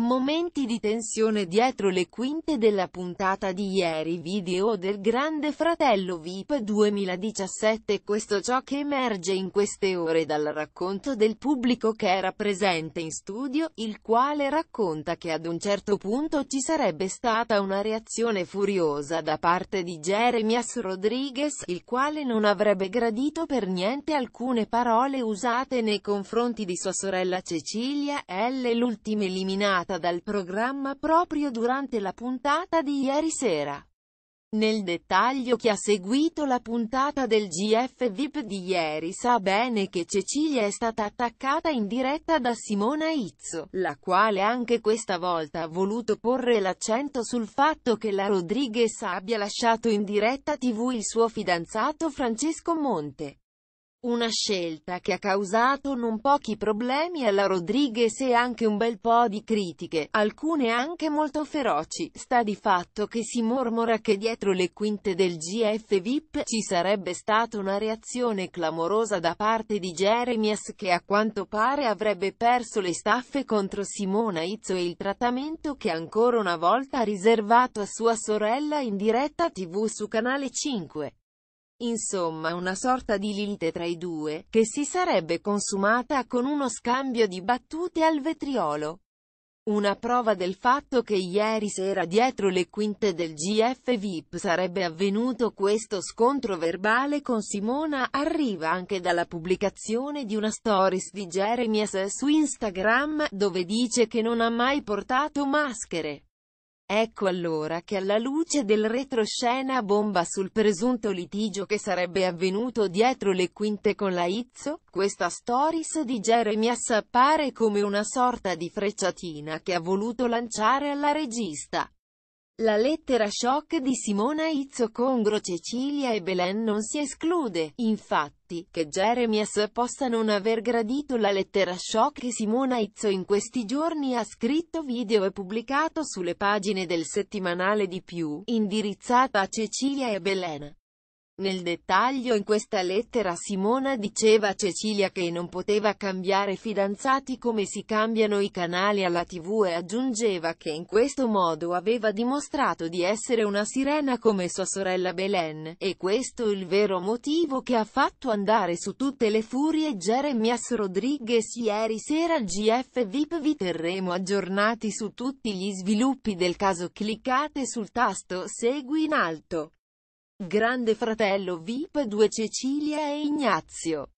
Momenti di tensione dietro le quinte della puntata di ieri video del Grande Fratello VIP 2017 questo ciò che emerge in queste ore dal racconto del pubblico che era presente in studio, il quale racconta che ad un certo punto ci sarebbe stata una reazione furiosa da parte di Jeremias Rodriguez, il quale non avrebbe gradito per niente alcune parole usate nei confronti di sua sorella Cecilia L. L'ultima eliminata eliminata dal programma proprio durante la puntata di ieri sera. Nel dettaglio chi ha seguito la puntata del GF VIP di ieri sa bene che Cecilia è stata attaccata in diretta da Simona Izzo, la quale anche questa volta ha voluto porre l'accento sul fatto che la Rodriguez abbia lasciato in diretta tv il suo fidanzato Francesco Monte. Una scelta che ha causato non pochi problemi alla Rodriguez e anche un bel po' di critiche, alcune anche molto feroci. Sta di fatto che si mormora che dietro le quinte del GF VIP ci sarebbe stata una reazione clamorosa da parte di Jeremias che a quanto pare avrebbe perso le staffe contro Simona Izzo e il trattamento che ancora una volta ha riservato a sua sorella in diretta tv su Canale 5. Insomma una sorta di lite tra i due, che si sarebbe consumata con uno scambio di battute al vetriolo. Una prova del fatto che ieri sera dietro le quinte del GF VIP sarebbe avvenuto questo scontro verbale con Simona arriva anche dalla pubblicazione di una stories di Jeremias su Instagram, dove dice che non ha mai portato maschere. Ecco allora che alla luce del retroscena bomba sul presunto litigio che sarebbe avvenuto dietro le quinte con la Izzo, questa stories di Jeremias appare come una sorta di frecciatina che ha voluto lanciare alla regista. La lettera shock di Simona Izzo Congro Cecilia e Belen non si esclude, infatti, che Jeremias possa non aver gradito la lettera shock che Simona Izzo in questi giorni ha scritto video e pubblicato sulle pagine del settimanale di più, indirizzata a Cecilia e Belen. Nel dettaglio in questa lettera Simona diceva a Cecilia che non poteva cambiare fidanzati come si cambiano i canali alla tv e aggiungeva che in questo modo aveva dimostrato di essere una sirena come sua sorella Belen, e questo il vero motivo che ha fatto andare su tutte le furie Jeremias Rodriguez ieri sera al GF VIP vi terremo aggiornati su tutti gli sviluppi del caso cliccate sul tasto segui in alto. Grande Fratello VIP 2 Cecilia e Ignazio.